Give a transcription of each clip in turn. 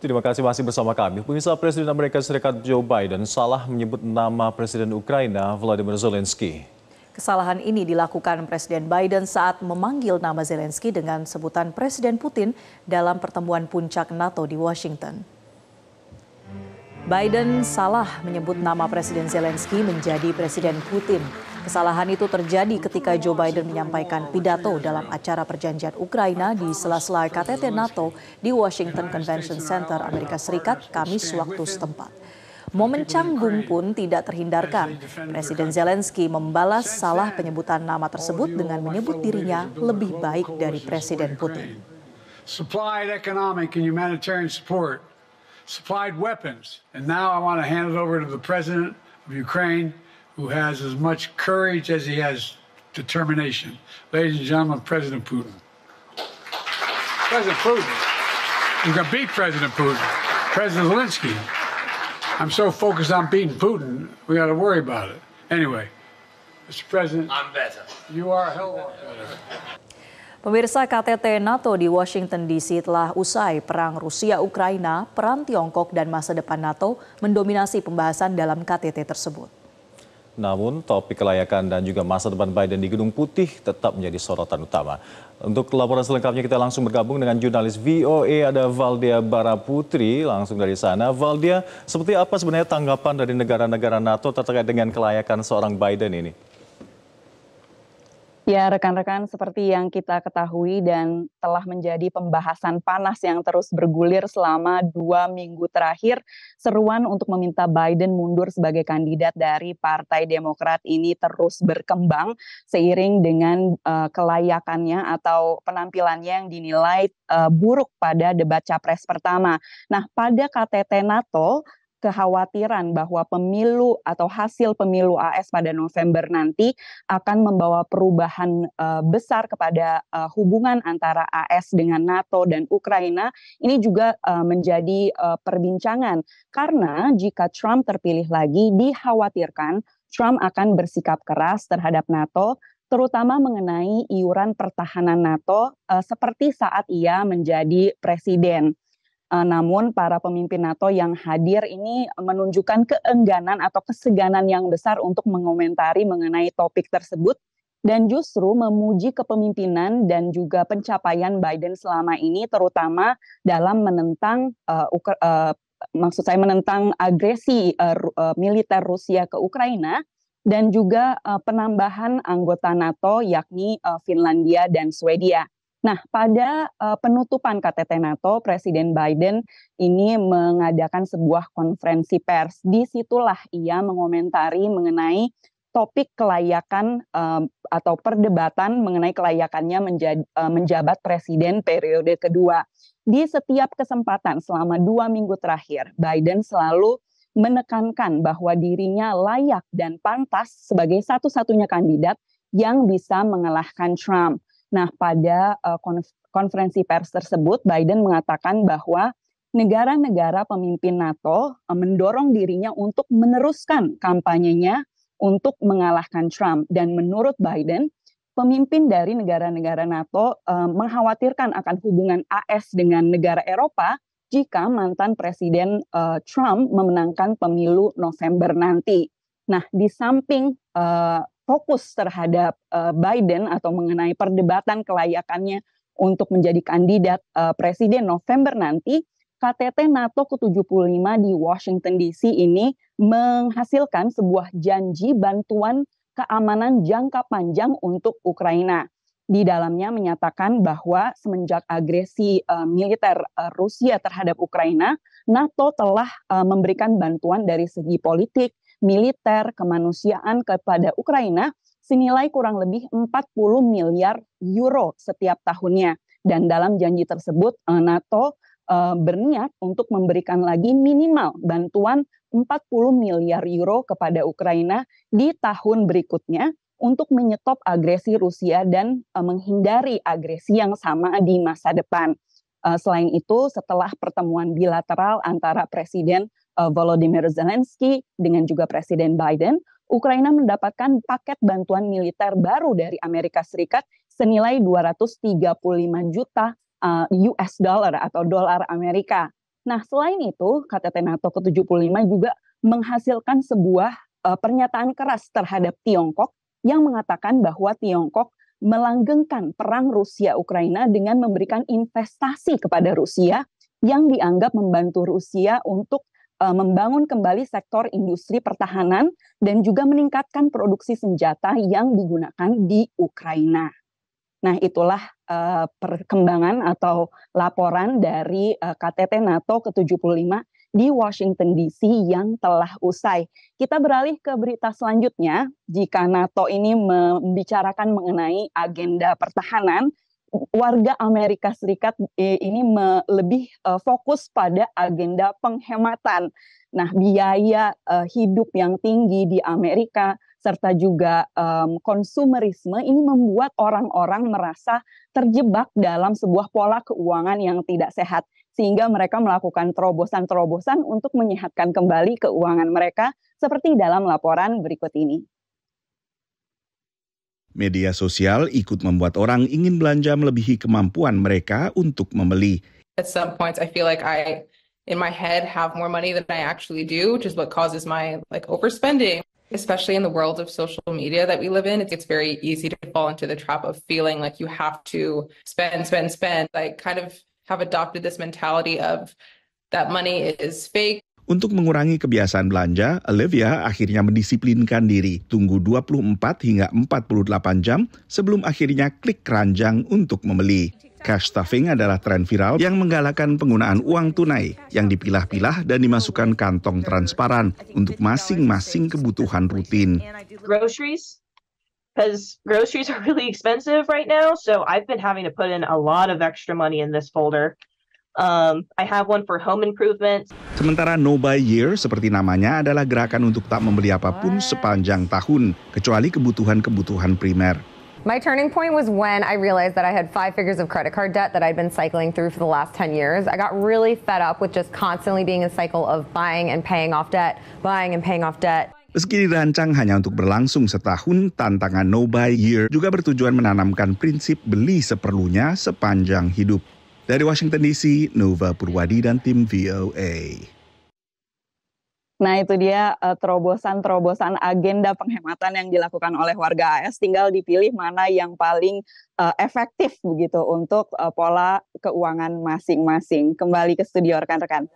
Terima kasih masih bersama kami. Pemirsa Presiden Amerika Serikat Joe Biden salah menyebut nama Presiden Ukraina Vladimir Zelensky. Kesalahan ini dilakukan Presiden Biden saat memanggil nama Zelensky dengan sebutan Presiden Putin dalam pertemuan puncak NATO di Washington. Biden salah menyebut nama Presiden Zelensky menjadi Presiden Putin. Kesalahan itu terjadi ketika Joe Biden menyampaikan pidato dalam acara perjanjian Ukraina di sela-sela KTT NATO di Washington Convention Center Amerika Serikat Kamis waktu setempat. Momen canggung pun tidak terhindarkan. Presiden Zelensky membalas salah penyebutan nama tersebut dengan menyebut dirinya lebih baik dari Presiden Putin. Supplied economic and humanitarian support supplied weapons. And now I want to hand it over to the president of Ukraine, who has as much courage as he has determination. Ladies and gentlemen, President Putin. President Putin. We're going to beat President Putin. President Zelensky. I'm so focused on beating Putin, we got to worry about it. Anyway, Mr. President. I'm better. You are a hell of a better. Pemirsa KTT NATO di Washington DC telah usai perang Rusia-Ukraina, peran Tiongkok dan masa depan NATO mendominasi pembahasan dalam KTT tersebut. Namun, topik kelayakan dan juga masa depan Biden di Gedung Putih tetap menjadi sorotan utama. Untuk laporan selengkapnya kita langsung bergabung dengan jurnalis VOA e, ada Valdia Baraputri langsung dari sana. Valdia, seperti apa sebenarnya tanggapan dari negara-negara NATO terkait dengan kelayakan seorang Biden ini? Ya, rekan-rekan, seperti yang kita ketahui dan telah menjadi pembahasan panas yang terus bergulir selama dua minggu terakhir, seruan untuk meminta Biden mundur sebagai kandidat dari Partai Demokrat ini terus berkembang seiring dengan uh, kelayakannya atau penampilannya yang dinilai uh, buruk pada debat capres pertama. Nah, pada KTT NATO, kekhawatiran bahwa pemilu atau hasil pemilu AS pada November nanti akan membawa perubahan uh, besar kepada uh, hubungan antara AS dengan NATO dan Ukraina ini juga uh, menjadi uh, perbincangan karena jika Trump terpilih lagi dikhawatirkan Trump akan bersikap keras terhadap NATO terutama mengenai iuran pertahanan NATO uh, seperti saat ia menjadi presiden. Eh, namun para pemimpin NATO yang hadir ini menunjukkan keengganan atau keseganan yang besar untuk mengomentari mengenai topik tersebut dan justru memuji kepemimpinan dan juga pencapaian Biden selama ini terutama dalam menentang uh, uh, maksud saya menentang agresi uh, uh, militer Rusia ke Ukraina dan juga uh, penambahan anggota NATO yakni uh, Finlandia dan Swedia. Nah, pada uh, penutupan KTT NATO, Presiden Biden ini mengadakan sebuah konferensi pers. Di situlah ia mengomentari mengenai topik kelayakan um, atau perdebatan mengenai kelayakannya menjadi, uh, eh, menjabat presiden periode kedua. Di setiap kesempatan selama dua minggu terakhir, Biden selalu menekankan bahwa dirinya layak dan pantas sebagai satu-satunya kandidat yang bisa mengalahkan Trump. Nah, pada eh, konferensi pers tersebut, Biden mengatakan bahwa negara-negara pemimpin NATO eh, mendorong dirinya untuk meneruskan kampanyenya untuk mengalahkan Trump. Dan menurut Biden, pemimpin dari negara-negara NATO eh, mengkhawatirkan akan hubungan AS dengan negara Eropa jika mantan Presiden Trump memenangkan pemilu November nanti. Nah, di samping uh, fokus terhadap uh, Biden atau mengenai perdebatan kelayakannya untuk menjadi kandidat uh, presiden November nanti, KTT NATO ke-75 di Washington DC ini menghasilkan sebuah janji bantuan keamanan jangka panjang untuk Ukraina. Di dalamnya menyatakan bahwa semenjak agresi uh, militer uh, Rusia terhadap Ukraina, NATO telah uh, memberikan bantuan dari segi politik, militer, kemanusiaan kepada Ukraina senilai kurang lebih 40 miliar euro setiap tahunnya. Dan dalam janji tersebut, eh, NATO eh, berniat untuk memberikan lagi minimal bantuan 40 miliar euro kepada Ukraina di tahun berikutnya untuk menyetop agresi Rusia dan eh, menghindari agresi yang sama di masa depan. Selain itu, setelah pertemuan bilateral antara Presiden Eh, Volodymyr Zelensky dengan juga Presiden Biden, Ukraina mendapatkan paket bantuan militer baru dari Amerika Serikat senilai 235 juta uh, eh, US dollar atau dolar Amerika. Nah, selain itu, KTT NATO ke-75 juga menghasilkan sebuah eh, pernyataan keras terhadap Tiongkok yang mengatakan bahwa Tiongkok melanggengkan perang Rusia-Ukraina dengan memberikan investasi kepada Rusia yang dianggap membantu Rusia untuk uh, membangun kembali sektor industri pertahanan dan juga meningkatkan produksi senjata yang digunakan di Ukraina. Nah, itulah uh, perkembangan atau laporan dari uh, eh, KTT NATO ke-75 di Washington DC yang telah usai. Kita beralih ke berita selanjutnya. Jika NATO ini membicarakan mengenai agenda pertahanan, warga Amerika Serikat ini lebih eh, fokus pada agenda penghematan. Nah, biaya eh, hidup yang tinggi di Amerika serta juga um, konsumerisme ini membuat orang-orang merasa terjebak dalam sebuah pola keuangan yang tidak sehat sehingga mereka melakukan terobosan-terobosan untuk menyehatkan kembali keuangan mereka seperti dalam laporan berikut ini. Media sosial ikut membuat orang ingin belanja melebihi kemampuan mereka untuk membeli. At some points I feel like I in my head have more money than I actually do, which is what causes my like overspending. Especially in the world of social media that we live in, it's very easy to fall into the trap of feeling like you have to spend, spend, spend. I kind of have adopted this mentality of that money is fake. Untuk mengurangi kebiasaan belanja, Olivia akhirnya mendisiplinkan diri, tunggu 24 hingga 48 jam sebelum akhirnya klik keranjang untuk membeli. Cash stuffing adalah tren viral yang menggalakkan penggunaan uang tunai yang dipilah-pilah dan dimasukkan kantong transparan untuk masing-masing kebutuhan rutin. Groceries, Um, I have one for home improvement. Sementara No Buy Year seperti namanya adalah gerakan untuk tak membeli apapun What? sepanjang tahun, kecuali kebutuhan-kebutuhan primer. My turning point was when I realized that I had five figures of credit card debt that I'd been cycling through for the last 10 years. I got really fed up with just constantly being in a cycle of buying and paying off debt, buying and paying off debt. Meski dirancang hanya untuk berlangsung setahun, tantangan No Buy Year juga bertujuan menanamkan prinsip beli seperlunya sepanjang hidup. Dari Washington DC, Nova Purwadi dan tim VOA. Nah itu dia eh, terobosan-terobosan agenda penghematan yang dilakukan oleh warga AS tinggal dipilih mana yang paling eh, efektif begitu untuk eh, pola keuangan masing-masing. Kembali ke studio rekan-rekan.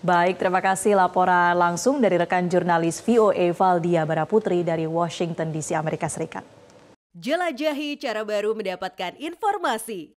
Baik, terima kasih laporan langsung dari rekan jurnalis VOA Valdia Baraputri dari Washington DC, Amerika Serikat. Jelajahi cara baru mendapatkan informasi.